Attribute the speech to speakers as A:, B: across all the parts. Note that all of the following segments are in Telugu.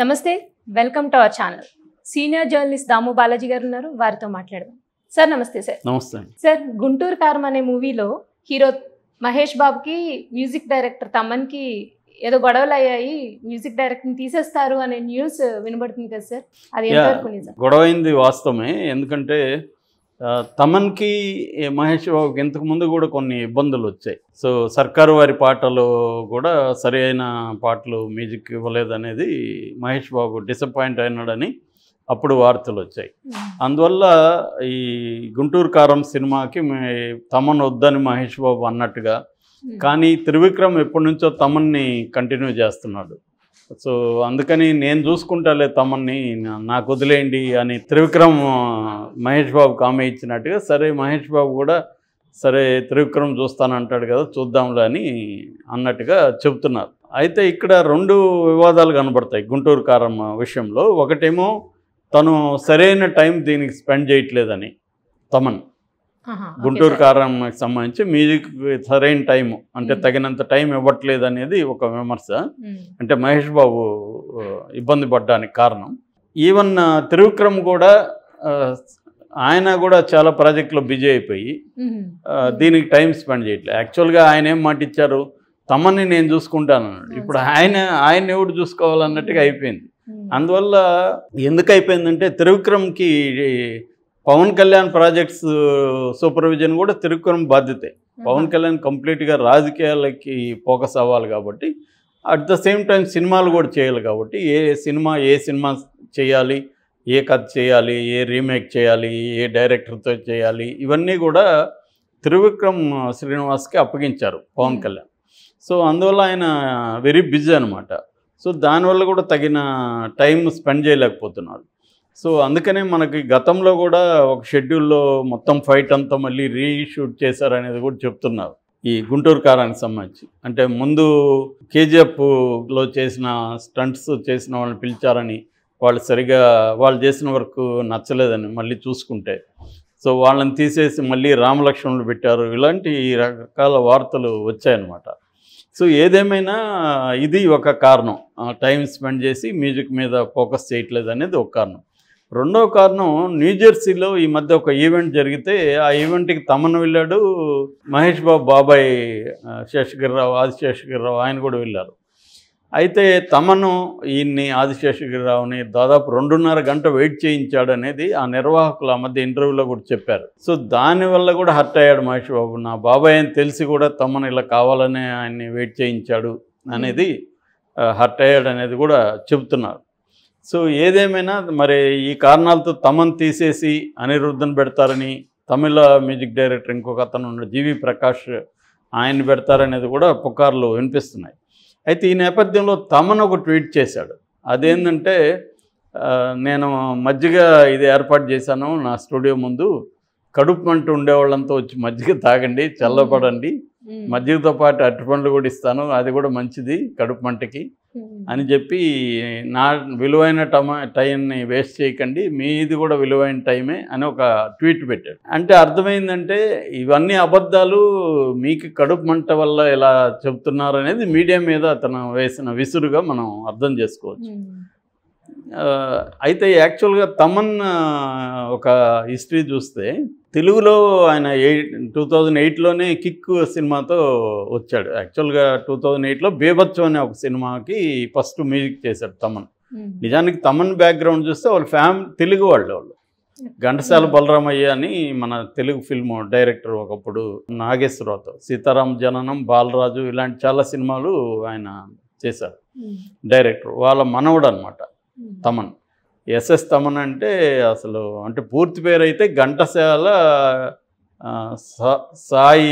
A: నమస్తే welcome to our channel senior journalist Damu Balaji గారు ఉన్నారు వారితో మాట్లాడదాం సార్ నమస్తే సార్ నమస్తే సార్ గుంటూరు కారం అనే మూవీలో హీరో మహేష్ బాబుకి మ్యూజిక్ డైరెక్టర్ తమ్మన్కి ఏదో గొడవలు అయ్యాయి మ్యూజిక్ డైరెక్టర్ని తీసేస్తారు అనే న్యూస్ వినబడుతుంది కదా సార్ అది గొడవ అయింది వాస్తవమే ఎందుకంటే తమన్కి మహేష్ బాబుకి ఇంతకుముందు కూడా కొన్ని ఇబ్బందులు వచ్చాయి సో సర్కారు వారి పాటలు కూడా సరి అయిన పాటలు మ్యూజిక్ ఇవ్వలేదనేది మహేష్ బాబు డిసప్పాయింట్ అయినాడని అప్పుడు వార్తలు వచ్చాయి అందువల్ల ఈ గుంటూరు కారం సినిమాకి తమన్ వద్దని మహేష్ బాబు అన్నట్టుగా కానీ త్రివిక్రమ్ ఎప్పటి నుంచో తమన్ని కంటిన్యూ చేస్తున్నాడు సో అందుకని నేను చూసుకుంటాలే తమన్ని నాకు వదిలేయండి అని త్రివిక్రమ్ మహేష్ బాబు కామే ఇచ్చినట్టుగా సరే మహేష్ బాబు కూడా సరే త్రివిక్రమ్ చూస్తానంటాడు కదా చూద్దాంలే అని అన్నట్టుగా చెబుతున్నారు అయితే ఇక్కడ రెండు వివాదాలు కనబడతాయి గుంటూరు కారం విషయంలో ఒకటేమో తను సరైన టైం దీనికి స్పెండ్ చేయట్లేదని తమన్ గుంటూరు కారంకి సంబంధించి మ్యూజిక్ సరైన టైం అంటే తగినంత టైం ఇవ్వట్లేదు అనేది ఒక విమర్శ అంటే మహేష్ బాబు ఇబ్బంది పడ్డానికి కారణం ఈవెన్ త్రివిక్రమ్ కూడా ఆయన కూడా చాలా ప్రాజెక్టులో బిజీ అయిపోయి దీనికి టైం స్పెండ్ చేయట్లేదు యాక్చువల్గా ఆయన ఏం మాట ఇచ్చారు తమ్మని నేను చూసుకుంటాను ఇప్పుడు ఆయన ఆయన ఎవడు చూసుకోవాలన్నట్టుగా అయిపోయింది అందువల్ల ఎందుకు అయిపోయిందంటే త్రివిక్రమ్కి పవన్ కళ్యాణ్ ప్రాజెక్ట్స్ సూపర్విజన్ కూడా తిరుక్కురం బాధ్యతే పవన్ కళ్యాణ్ కంప్లీట్గా రాజకీయాలకి ఫోకస్ అవ్వాలి కాబట్టి అట్ ద సేమ్ టైం సినిమాలు కూడా చేయాలి కాబట్టి ఏ సినిమా ఏ సినిమా చేయాలి ఏ కథ చేయాలి ఏ రీమేక్ చేయాలి ఏ డైరెక్టర్తో చేయాలి ఇవన్నీ కూడా త్రివిక్రమ్ శ్రీనివాస్కి అప్పగించారు పవన్ కళ్యాణ్ సో అందువల్ల ఆయన వెరీ బిజీ అనమాట సో దానివల్ల కూడా తగిన టైం స్పెండ్ చేయలేకపోతున్నారు సో అందుకనే మనకి గతంలో కూడా ఒక షెడ్యూల్లో మొత్తం ఫైట్ అంతా మళ్ళీ రీషూట్ చేశారనేది కూడా చెప్తున్నారు ఈ గుంటూరు కారానికి సంబంధించి అంటే ముందు కేజీఎఫ్లో చేసిన స్టంట్స్ చేసిన వాళ్ళని పిలిచారని వాళ్ళు సరిగా వాళ్ళు చేసిన వరకు నచ్చలేదని మళ్ళీ చూసుకుంటే సో వాళ్ళని తీసేసి మళ్ళీ రామలక్ష్మణులు పెట్టారు ఇలాంటి రకాల వార్తలు వచ్చాయన్నమాట సో ఏదేమైనా ఇది ఒక కారణం టైం స్పెండ్ చేసి మ్యూజిక్ మీద ఫోకస్ చేయట్లేదు అనేది ఒక కారణం రెండవ కారణం న్యూజెర్సీలో ఈ మధ్య ఒక ఈవెంట్ జరిగితే ఆ ఈవెంట్కి తమను వెళ్ళాడు మహేష్ బాబు బాబాయ్ శేషగిరి రావు ఆదిశేషగిరి రావు ఆయన కూడా వెళ్ళారు అయితే తమను ఈయన్ని ఆదిశేషగిరిరావుని దాదాపు రెండున్నర గంట వెయిట్ చేయించాడు అనేది ఆ నిర్వాహకులు ఆ మధ్య ఇంటర్వ్యూలో కూడా చెప్పారు సో దానివల్ల కూడా హర్ట్ అయ్యాడు మహేష్ బాబు నా బాబాయ్ అని తెలిసి కూడా తమను ఇలా కావాలనే ఆయన్ని వెయిట్ చేయించాడు అనేది హర్ట్ అయ్యాడు అనేది కూడా చెబుతున్నారు సో ఏదేమైనా మరి ఈ కారణాలతో తమన్ తీసేసి అనిరుద్ధం పెడతారని తమిళ మ్యూజిక్ డైరెక్టర్ ఇంకొక అతను జీవి ప్రకాష్ ఆయన పెడతారనేది కూడా పుకార్లు వినిపిస్తున్నాయి అయితే ఈ నేపథ్యంలో తమన్ ఒక ట్వీట్ చేశాడు అదేంటంటే నేను మజ్జిగ ఇది ఏర్పాటు చేశాను నా స్టూడియో ముందు కడుపు వంటి ఉండేవాళ్ళంతా వచ్చి మజ్జిగ తాగండి చల్లబడండి మజ్జిగతో పాటు అరటిపండ్లు కూడా ఇస్తాను అది కూడా మంచిది కడుపు మంటకి అని చెప్పి నా విలువైన టమా టైంని వేస్ట్ చేయకండి మీది కూడా విలువైన టైమే అని ఒక ట్వీట్ పెట్టాడు అంటే అర్థమైందంటే ఇవన్నీ అబద్ధాలు మీకు కడుపు మంట వల్ల ఇలా చెబుతున్నారు అనేది మీడియా మీద అతను వేసిన విసురుగా మనం అర్థం చేసుకోవచ్చు అయితే యాక్చువల్గా తమన్ ఒక హిస్టరీ చూస్తే తెలుగులో ఆయన ఎయిట్ టూ థౌజండ్ ఎయిట్లోనే కిక్ సినిమాతో వచ్చాడు యాక్చువల్గా టూ థౌజండ్ ఎయిట్లో బేబత్సం అనే ఒక సినిమాకి ఫస్ట్ మ్యూజిక్ చేశాడు తమన్ నిజానికి తమన్ బ్యాక్గ్రౌండ్ చూస్తే వాళ్ళ ఫ్యామ్ తెలుగు వాళ్ళు వాళ్ళు ఘంటసాల బలరామయ్య అని మన తెలుగు ఫిల్మ్ డైరెక్టర్ ఒకప్పుడు నాగేశ్వరరావుతో సీతారాం జననం బాలరాజు ఇలాంటి చాలా సినిమాలు ఆయన చేశారు డైరెక్టర్ వాళ్ళ మనవడు అనమాట తమన్ ఎస్ఎస్ తమన్ అంటే అసలు అంటే పూర్తి పేరు అయితే ఘంటసాల సాయి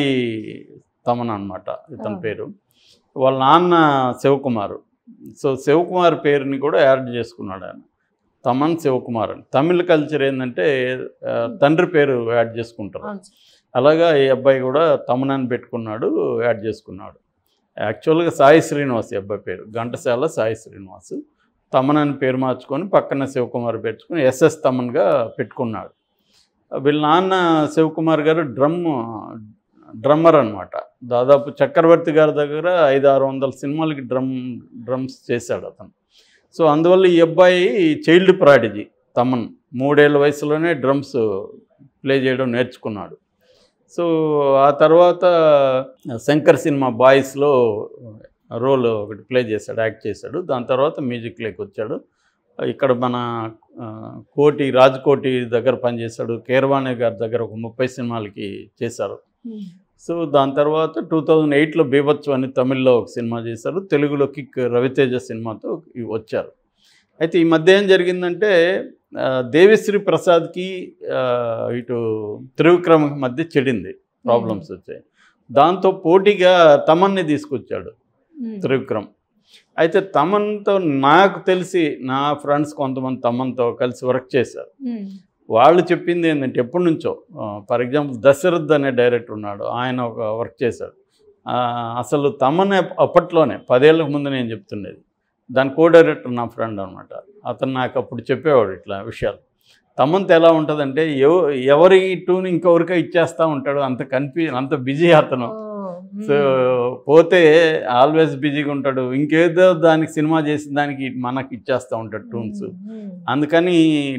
A: తమన్ అనమాట ఇతని పేరు వాళ్ళ నాన్న శివకుమారు సో శివకుమార్ పేరుని కూడా యాడ్ చేసుకున్నాడు ఆయన తమన్ శివకుమార్ అని తమిళ కల్చర్ ఏంటంటే తండ్రి పేరు యాడ్ చేసుకుంటారు అలాగా ఈ అబ్బాయి కూడా తమన్ అని పెట్టుకున్నాడు యాడ్ చేసుకున్నాడు యాక్చువల్గా సాయి శ్రీనివాస్ ఈ అబ్బాయి పేరు ఘంటసాల సాయి శ్రీనివాస్ తమన్ అని పేరు మార్చుకొని పక్కన శివకుమార్ పెట్టుకుని ఎస్ఎస్ తమన్గా పెట్టుకున్నాడు వీళ్ళ నాన్న శివకుమార్ గారు డ్రమ్ డ్రమ్మర్ అనమాట దాదాపు చక్రవర్తి గారి దగ్గర ఐదు ఆరు వందల సినిమాలకి డ్రమ్ డ్రమ్స్ చేశాడు అతను సో అందువల్ల ఈ అబ్బాయి చైల్డ్ ప్రాడిజీ తమన్ మూడేళ్ళ వయసులోనే డ్రమ్స్ ప్లే చేయడం నేర్చుకున్నాడు సో ఆ తర్వాత శంకర్ సినిమా బాయ్స్లో రోల్ ఒకటి ప్లే చేశాడు యాక్ట్ చేశాడు దాని తర్వాత మ్యూజిక్లోకి వచ్చాడు ఇక్కడ మన కోటి కోటి దగ్గర పనిచేశాడు కేర్వాణి గారి దగ్గర ఒక ముప్పై సినిమాలకి చేశారు hmm. సో దాని తర్వాత టూ థౌజండ్ ఎయిట్లో బీభత్సం అని తమిళ్లో ఒక సినిమా చేశారు తెలుగులో కిక్ రవితేజ సినిమాతో వచ్చారు అయితే ఈ మధ్య ఏం జరిగిందంటే దేవిశ్రీ ప్రసాద్కి ఇటు త్రివిక్రమ్ మధ్య చెడింది ప్రాబ్లమ్స్ hmm. వచ్చాయి దాంతో పోటీగా తమన్ని తీసుకొచ్చాడు త్రివిక్రమ్ అయితే తమన్తో నాకు తెలిసి నా ఫ్రెండ్స్ కొంతమంది తమన్తో కలిసి వర్క్ చేశారు వాళ్ళు చెప్పింది ఏంటంటే ఎప్పటి నుంచో ఫర్ ఎగ్జాంపుల్ దశరథ్ అనే డైరెక్టర్ ఉన్నాడు ఆయన ఒక వర్క్ చేశాడు అసలు తమనే అప్పట్లోనే పదేళ్ళకు ముందు నేను చెప్తుండేది దాని కో డైరెక్టర్ నా ఫ్రెండ్ అనమాట అతను నాకు అప్పుడు చెప్పేవాడు ఇట్లా విషయాలు తమంత ఎలా ఉంటుందంటే ఎవ ఎవరి టూని ఇంకెవరికో ఇచ్చేస్తూ ఉంటాడు అంత కన్ఫ్యూజన్ అంత బిజీ అతను సో పోతే ఆల్వేస్ బిజీగా ఉంటాడు ఇంకేదో దానికి సినిమా చేసిన దానికి మనకి ఇచ్చేస్తూ ఉంటాడు టూన్స్ అందుకని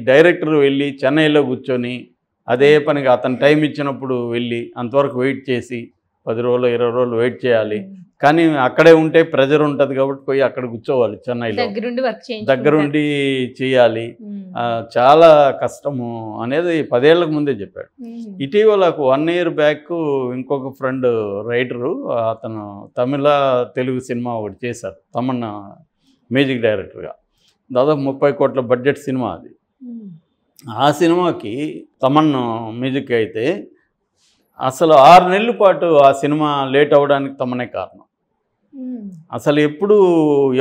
A: డైరెక్టర్ వెళ్ళి చెన్నైలో కూర్చొని అదే పనిగా అతను టైం ఇచ్చినప్పుడు వెళ్ళి అంతవరకు వెయిట్ చేసి పది రోజులు ఇరవై రోజులు వెయిట్ చేయాలి కానీ అక్కడే ఉంటే ప్రెజర్ ఉంటుంది కాబట్టి పోయి అక్కడ కూర్చోవాలి చెన్నైలో దగ్గరుండి చేయాలి చాలా కష్టము అనేది పదేళ్లకు ముందే చెప్పాడు ఇటీవల వన్ ఇయర్ బ్యాక్ ఇంకొక ఫ్రెండ్ రైటరు అతను తమిళ తెలుగు సినిమా ఒకటి చేశారు తమన్న మ్యూజిక్ డైరెక్టర్గా దాదాపు ముప్పై కోట్ల బడ్జెట్ సినిమా అది ఆ సినిమాకి తమన్ మ్యూజిక్ అయితే అసలు ఆరు నెలల పాటు ఆ సినిమా లేట్ అవ్వడానికి తమనే కారణం అసలు ఎప్పుడు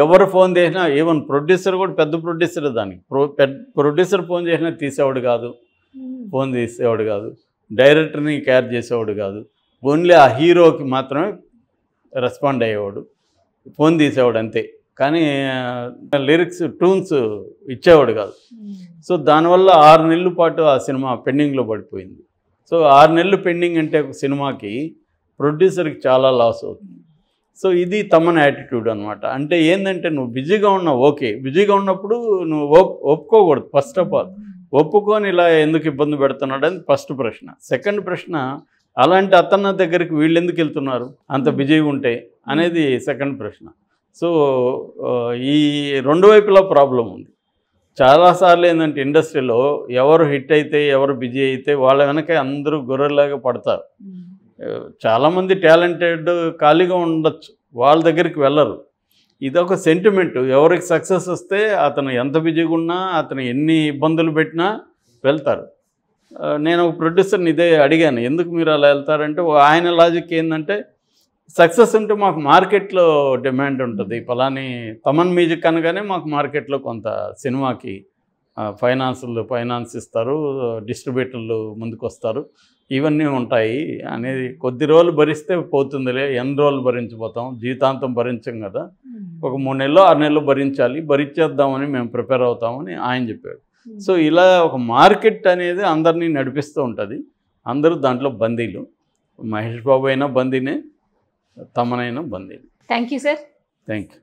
A: ఎవరు ఫోన్ చేసినా ఈవెన్ ప్రొడ్యూసర్ కూడా పెద్ద ప్రొడ్యూసర్ దానికి ప్రొడ్యూసర్ ఫోన్ చేసినా తీసేవాడు కాదు ఫోన్ తీసేవాడు కాదు డైరెక్టర్ని కేర్ చేసేవాడు కాదు ఓన్లీ ఆ హీరోకి మాత్రమే రెస్పాండ్ అయ్యేవాడు ఫోన్ తీసేవాడు అంతే కానీ లిరిక్స్ ట్యూన్స్ ఇచ్చేవాడు కాదు సో దానివల్ల ఆరు నెలల పాటు ఆ సినిమా పెండింగ్లో పడిపోయింది సో ఆరు నెలలు పెండింగ్ అంటే సినిమాకి ప్రొడ్యూసర్కి చాలా లాస్ అవుతుంది సో ఇది తమన్ యాటిట్యూడ్ అనమాట అంటే ఏంటంటే నువ్వు బిజీగా ఉన్నావు ఓకే బిజీగా ఉన్నప్పుడు నువ్వు ఒప్ ఒప్పుకోకూడదు ఫస్ట్ ఆఫ్ ఆల్ ఒప్పుకొని ఇలా ఎందుకు ఇబ్బంది పెడుతున్నాడు అని ఫస్ట్ ప్రశ్న సెకండ్ ప్రశ్న అలాంటి అతన్న దగ్గరికి వీళ్ళు ఎందుకు వెళ్తున్నారు అంత hmm. బిజీగా ఉంటే hmm. అనేది సెకండ్ ప్రశ్న సో ఈ రెండు వైపులా ప్రాబ్లం ఉంది చాలాసార్లు ఏంటంటే ఇండస్ట్రీలో ఎవరు హిట్ అయితే ఎవరు బిజీ అయితే వాళ్ళ వెనక అందరూ గొర్రెలాగా పడతారు hmm. చాలామంది టాలెంటెడ్ ఖాళీగా ఉండొచ్చు వాళ్ళ దగ్గరికి వెళ్ళరు ఇది ఒక సెంటిమెంట్ ఎవరికి సక్సెస్ వస్తే అతను ఎంత బిజీగా ఉన్నా అతను ఎన్ని ఇబ్బందులు పెట్టినా వెళ్తారు నేను ఒక ప్రొడ్యూసర్ని ఇదే అడిగాను ఎందుకు మీరు అలా వెళ్తారంటే ఆయన లాజిక్ ఏంటంటే సక్సెస్ ఉంటే మాకు మార్కెట్లో డిమాండ్ ఉంటుంది ఫలాని తమన్ మ్యూజిక్ అనగానే మాకు మార్కెట్లో కొంత సినిమాకి ఫైనాన్సులు ఫైనాన్స్ ఇస్తారు డిస్ట్రిబ్యూటర్లు ముందుకు వస్తారు ఇవన్నీ ఉంటాయి అనేది కొద్ది రోజులు భరిస్తే పోతుందిలే ఎన్ని రోజులు భరించిపోతాం జీవితాంతం భరించం కదా hmm. ఒక మూడు నెలలో ఆరు నెలలు భరించాలి భరించేద్దామని మేము ప్రిపేర్ అవుతామని ఆయన చెప్పాడు hmm. సో ఇలా ఒక మార్కెట్ అనేది అందరినీ నడిపిస్తూ ఉంటుంది అందరూ దాంట్లో బందీలు మహేష్ బాబు అయినా బందీనే తమనైనా బందీలు thank you sir thank you